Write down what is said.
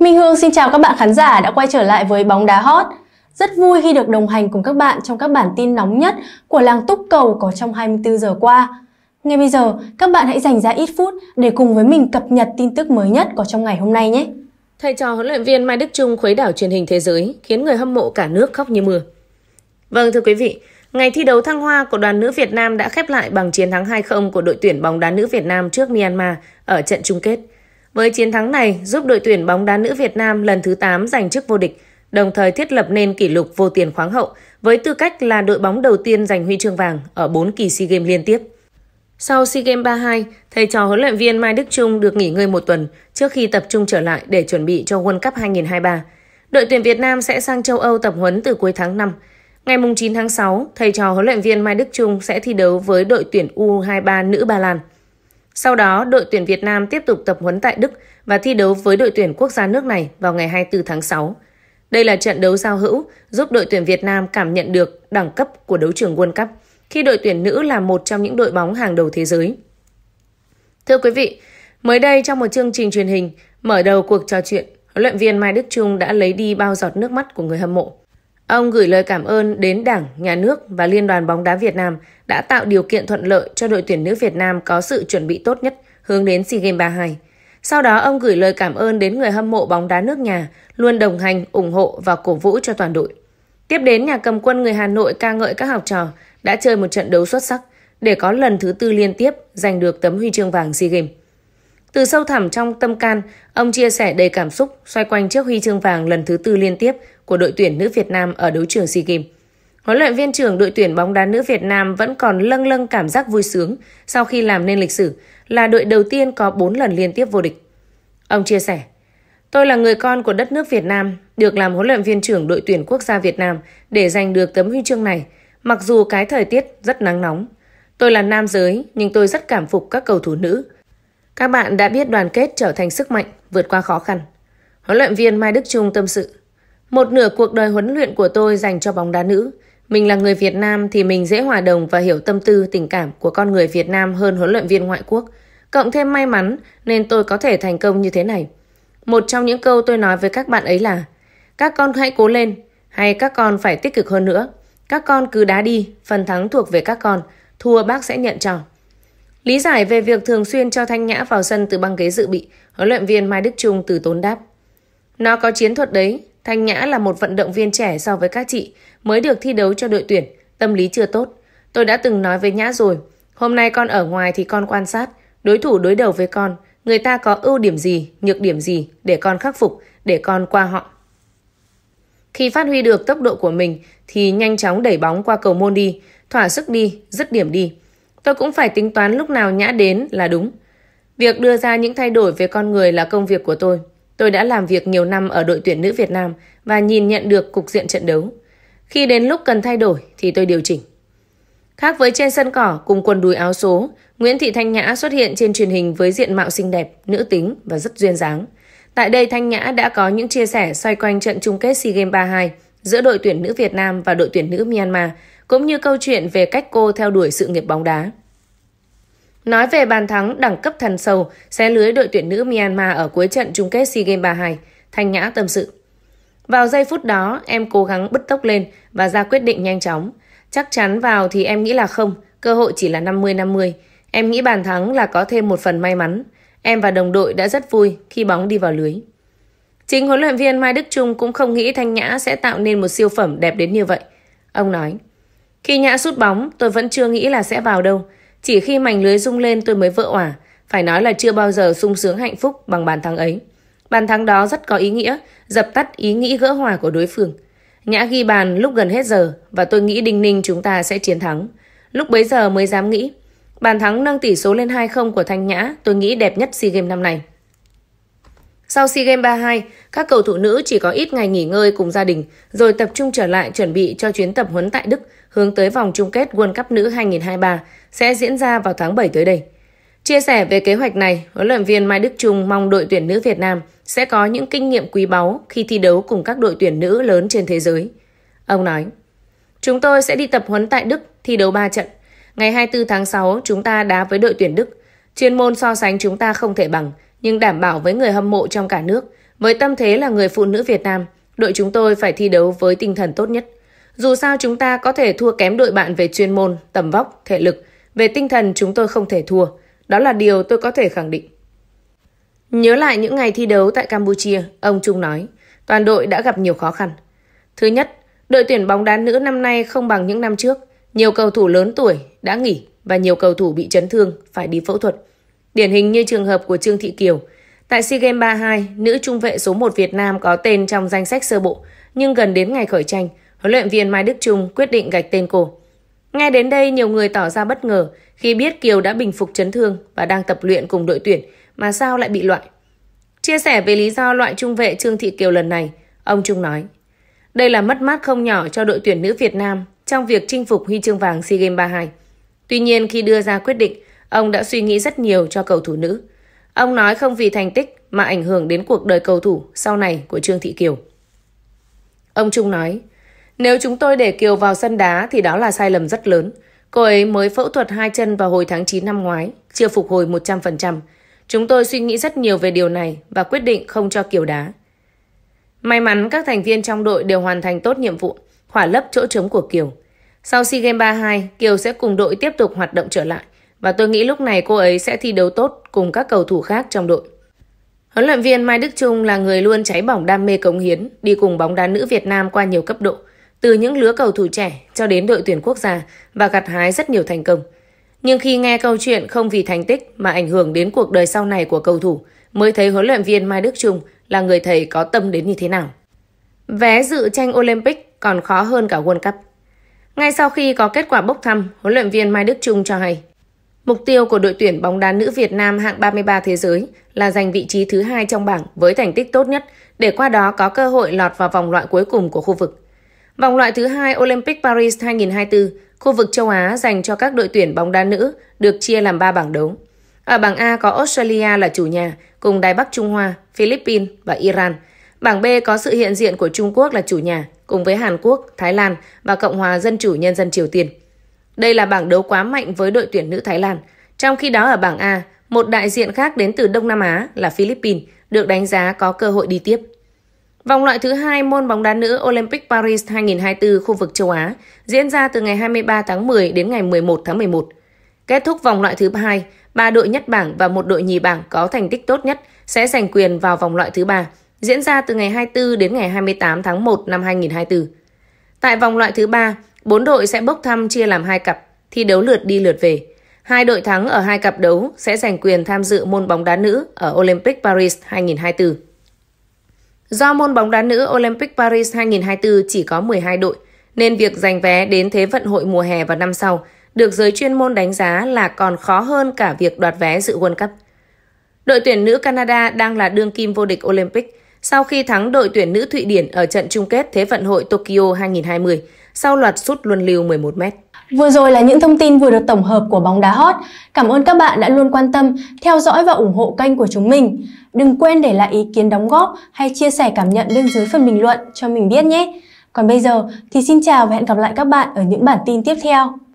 Minh Hương xin chào các bạn khán giả đã quay trở lại với Bóng Đá Hot. Rất vui khi được đồng hành cùng các bạn trong các bản tin nóng nhất của làng Túc Cầu có trong 24 giờ qua. Ngay bây giờ, các bạn hãy dành ra ít phút để cùng với mình cập nhật tin tức mới nhất có trong ngày hôm nay nhé. Thầy trò huấn luyện viên Mai Đức Trung khuấy đảo truyền hình thế giới, khiến người hâm mộ cả nước khóc như mưa. Vâng thưa quý vị, ngày thi đấu thăng hoa của đoàn nữ Việt Nam đã khép lại bằng chiến thắng 2-0 của đội tuyển bóng đá nữ Việt Nam trước Myanmar ở trận chung kết. Với chiến thắng này, giúp đội tuyển bóng đá nữ Việt Nam lần thứ 8 giành chức vô địch, đồng thời thiết lập nên kỷ lục vô tiền khoáng hậu với tư cách là đội bóng đầu tiên giành huy chương vàng ở 4 kỳ SEA Games liên tiếp. Sau SEA Games 32, thầy trò huấn luyện viên Mai Đức Trung được nghỉ ngơi một tuần trước khi tập trung trở lại để chuẩn bị cho World Cup 2023. Đội tuyển Việt Nam sẽ sang châu Âu tập huấn từ cuối tháng 5. Ngày 9 tháng 6, thầy trò huấn luyện viên Mai Đức Trung sẽ thi đấu với đội tuyển U23 nữ Ba Lan. Sau đó, đội tuyển Việt Nam tiếp tục tập huấn tại Đức và thi đấu với đội tuyển quốc gia nước này vào ngày 24 tháng 6. Đây là trận đấu giao hữu giúp đội tuyển Việt Nam cảm nhận được đẳng cấp của đấu trường World Cup khi đội tuyển nữ là một trong những đội bóng hàng đầu thế giới. Thưa quý vị, mới đây trong một chương trình truyền hình mở đầu cuộc trò chuyện, huấn luyện viên Mai Đức Trung đã lấy đi bao giọt nước mắt của người hâm mộ. Ông gửi lời cảm ơn đến Đảng, Nhà nước và Liên đoàn bóng đá Việt Nam đã tạo điều kiện thuận lợi cho đội tuyển nữ Việt Nam có sự chuẩn bị tốt nhất hướng đến SEA Games 32. Sau đó, ông gửi lời cảm ơn đến người hâm mộ bóng đá nước nhà luôn đồng hành, ủng hộ và cổ vũ cho toàn đội. Tiếp đến, nhà cầm quân người Hà Nội ca ngợi các học trò đã chơi một trận đấu xuất sắc để có lần thứ tư liên tiếp giành được tấm huy chương vàng SEA Games. Từ sâu thẳm trong tâm can, ông chia sẻ đầy cảm xúc xoay quanh chiếc huy chương vàng lần thứ tư liên tiếp của đội tuyển nữ Việt Nam ở đấu trường SEA Games. Huấn luyện viên trưởng đội tuyển bóng đá nữ Việt Nam vẫn còn lâng lâng cảm giác vui sướng sau khi làm nên lịch sử là đội đầu tiên có 4 lần liên tiếp vô địch. Ông chia sẻ, Tôi là người con của đất nước Việt Nam, được làm huấn luyện viên trưởng đội tuyển quốc gia Việt Nam để giành được tấm huy chương này, mặc dù cái thời tiết rất nắng nóng. Tôi là nam giới, nhưng tôi rất cảm phục các cầu thủ nữ. Các bạn đã biết đoàn kết trở thành sức mạnh, vượt qua khó khăn. Huấn luyện viên Mai Đức Trung tâm sự. Một nửa cuộc đời huấn luyện của tôi dành cho bóng đá nữ. Mình là người Việt Nam thì mình dễ hòa đồng và hiểu tâm tư, tình cảm của con người Việt Nam hơn huấn luyện viên ngoại quốc. Cộng thêm may mắn nên tôi có thể thành công như thế này. Một trong những câu tôi nói với các bạn ấy là Các con hãy cố lên, hay các con phải tích cực hơn nữa. Các con cứ đá đi, phần thắng thuộc về các con, thua bác sẽ nhận trò. Lý giải về việc thường xuyên cho Thanh Nhã vào sân từ băng ghế dự bị, huấn luyện viên Mai Đức Trung từ tốn đáp. Nó có chiến thuật đấy, Thanh Nhã là một vận động viên trẻ so với các chị, mới được thi đấu cho đội tuyển, tâm lý chưa tốt. Tôi đã từng nói với Nhã rồi, hôm nay con ở ngoài thì con quan sát, đối thủ đối đầu với con, người ta có ưu điểm gì, nhược điểm gì để con khắc phục, để con qua họ. Khi phát huy được tốc độ của mình thì nhanh chóng đẩy bóng qua cầu môn đi, thỏa sức đi, dứt điểm đi. Tôi cũng phải tính toán lúc nào Nhã đến là đúng. Việc đưa ra những thay đổi về con người là công việc của tôi. Tôi đã làm việc nhiều năm ở đội tuyển nữ Việt Nam và nhìn nhận được cục diện trận đấu. Khi đến lúc cần thay đổi thì tôi điều chỉnh. Khác với trên sân cỏ cùng quần đùi áo số, Nguyễn Thị Thanh Nhã xuất hiện trên truyền hình với diện mạo xinh đẹp, nữ tính và rất duyên dáng. Tại đây Thanh Nhã đã có những chia sẻ xoay quanh trận chung kết SEA Games 32 giữa đội tuyển nữ Việt Nam và đội tuyển nữ Myanmar, cũng như câu chuyện về cách cô theo đuổi sự nghiệp bóng đá. Nói về bàn thắng đẳng cấp thần sầu, xé lưới đội tuyển nữ Myanmar ở cuối trận chung kết SEA Games 32, Thanh Nhã tâm sự. Vào giây phút đó, em cố gắng bứt tốc lên và ra quyết định nhanh chóng. Chắc chắn vào thì em nghĩ là không, cơ hội chỉ là 50-50. Em nghĩ bàn thắng là có thêm một phần may mắn. Em và đồng đội đã rất vui khi bóng đi vào lưới. Chính huấn luyện viên Mai Đức Trung cũng không nghĩ Thanh Nhã sẽ tạo nên một siêu phẩm đẹp đến như vậy. Ông nói, khi Nhã sút bóng, tôi vẫn chưa nghĩ là sẽ vào đâu. Chỉ khi mảnh lưới rung lên tôi mới vỡ òa. Phải nói là chưa bao giờ sung sướng hạnh phúc bằng bàn thắng ấy. Bàn thắng đó rất có ý nghĩa, dập tắt ý nghĩ gỡ hòa của đối phương. Nhã ghi bàn lúc gần hết giờ và tôi nghĩ đình Ninh chúng ta sẽ chiến thắng. Lúc bấy giờ mới dám nghĩ. Bàn thắng nâng tỷ số lên 2-0 của Thanh Nhã tôi nghĩ đẹp nhất SEA Games năm nay. Sau SEA Games 32, các cầu thủ nữ chỉ có ít ngày nghỉ ngơi cùng gia đình, rồi tập trung trở lại chuẩn bị cho chuyến tập huấn tại Đức hướng tới vòng chung kết World Cup nữ 2023 sẽ diễn ra vào tháng 7 tới đây. Chia sẻ về kế hoạch này, huấn luyện viên Mai Đức Trung mong đội tuyển nữ Việt Nam sẽ có những kinh nghiệm quý báu khi thi đấu cùng các đội tuyển nữ lớn trên thế giới. Ông nói, Chúng tôi sẽ đi tập huấn tại Đức, thi đấu 3 trận. Ngày 24 tháng 6, chúng ta đá với đội tuyển Đức. Chuyên môn so sánh chúng ta không thể bằng – nhưng đảm bảo với người hâm mộ trong cả nước. Với tâm thế là người phụ nữ Việt Nam, đội chúng tôi phải thi đấu với tinh thần tốt nhất. Dù sao chúng ta có thể thua kém đội bạn về chuyên môn, tầm vóc, thể lực, về tinh thần chúng tôi không thể thua. Đó là điều tôi có thể khẳng định. Nhớ lại những ngày thi đấu tại Campuchia, ông Trung nói, toàn đội đã gặp nhiều khó khăn. Thứ nhất, đội tuyển bóng đá nữ năm nay không bằng những năm trước. Nhiều cầu thủ lớn tuổi đã nghỉ và nhiều cầu thủ bị chấn thương phải đi phẫu thuật. Điển hình như trường hợp của Trương Thị Kiều. Tại SEA Games 32, nữ trung vệ số 1 Việt Nam có tên trong danh sách sơ bộ, nhưng gần đến ngày khởi tranh, huấn luyện viên Mai Đức Trung quyết định gạch tên cô. Ngay đến đây, nhiều người tỏ ra bất ngờ khi biết Kiều đã bình phục chấn thương và đang tập luyện cùng đội tuyển mà sao lại bị loại. Chia sẻ về lý do loại trung vệ Trương Thị Kiều lần này, ông Trung nói, đây là mất mát không nhỏ cho đội tuyển nữ Việt Nam trong việc chinh phục huy chương vàng SEA Games 32. Tuy nhiên khi đưa ra quyết định, Ông đã suy nghĩ rất nhiều cho cầu thủ nữ. Ông nói không vì thành tích mà ảnh hưởng đến cuộc đời cầu thủ sau này của Trương Thị Kiều. Ông Trung nói, nếu chúng tôi để Kiều vào sân đá thì đó là sai lầm rất lớn. Cô ấy mới phẫu thuật hai chân vào hồi tháng 9 năm ngoái, chưa phục hồi 100%. Chúng tôi suy nghĩ rất nhiều về điều này và quyết định không cho Kiều đá. May mắn các thành viên trong đội đều hoàn thành tốt nhiệm vụ, khỏa lấp chỗ trống của Kiều. Sau SEA Games 32, Kiều sẽ cùng đội tiếp tục hoạt động trở lại và tôi nghĩ lúc này cô ấy sẽ thi đấu tốt cùng các cầu thủ khác trong đội. Huấn luyện viên Mai Đức Trung là người luôn cháy bỏng đam mê cống hiến, đi cùng bóng đá nữ Việt Nam qua nhiều cấp độ, từ những lứa cầu thủ trẻ cho đến đội tuyển quốc gia và gặt hái rất nhiều thành công. Nhưng khi nghe câu chuyện không vì thành tích mà ảnh hưởng đến cuộc đời sau này của cầu thủ, mới thấy huấn luyện viên Mai Đức Trung là người thầy có tâm đến như thế nào. Vé dự tranh Olympic còn khó hơn cả World Cup. Ngay sau khi có kết quả bốc thăm, huấn luyện viên Mai Đức Trung cho hay, Mục tiêu của đội tuyển bóng đá nữ Việt Nam hạng 33 thế giới là giành vị trí thứ hai trong bảng với thành tích tốt nhất để qua đó có cơ hội lọt vào vòng loại cuối cùng của khu vực. Vòng loại thứ hai Olympic Paris 2024, khu vực châu Á dành cho các đội tuyển bóng đá nữ được chia làm 3 bảng đấu. Ở bảng A có Australia là chủ nhà cùng Đài Bắc Trung Hoa, Philippines và Iran. Bảng B có sự hiện diện của Trung Quốc là chủ nhà cùng với Hàn Quốc, Thái Lan và Cộng hòa Dân chủ Nhân dân Triều Tiên. Đây là bảng đấu quá mạnh với đội tuyển nữ Thái Lan. Trong khi đó ở bảng A, một đại diện khác đến từ Đông Nam Á là Philippines được đánh giá có cơ hội đi tiếp. Vòng loại thứ hai môn bóng đá nữ Olympic Paris 2024 khu vực châu Á diễn ra từ ngày 23 tháng 10 đến ngày 11 tháng 11. Kết thúc vòng loại thứ hai, ba đội nhất bảng và một đội nhì bảng có thành tích tốt nhất sẽ giành quyền vào vòng loại thứ ba, diễn ra từ ngày 24 đến ngày 28 tháng 1 năm 2024. Tại vòng loại thứ ba, Bốn đội sẽ bốc thăm chia làm hai cặp, thi đấu lượt đi lượt về. Hai đội thắng ở hai cặp đấu sẽ giành quyền tham dự môn bóng đá nữ ở Olympic Paris 2024. Do môn bóng đá nữ Olympic Paris 2024 chỉ có 12 đội, nên việc giành vé đến Thế vận hội mùa hè vào năm sau được giới chuyên môn đánh giá là còn khó hơn cả việc đoạt vé dự World Cup. Đội tuyển nữ Canada đang là đương kim vô địch Olympic sau khi thắng đội tuyển nữ Thụy Điển ở trận chung kết Thế vận hội Tokyo 2020 sau loạt sút luân lưu 11 mét. Vừa rồi là những thông tin vừa được tổng hợp của bóng đá hot. Cảm ơn các bạn đã luôn quan tâm, theo dõi và ủng hộ kênh của chúng mình. Đừng quên để lại ý kiến đóng góp hay chia sẻ cảm nhận bên dưới phần bình luận cho mình biết nhé. Còn bây giờ thì xin chào và hẹn gặp lại các bạn ở những bản tin tiếp theo.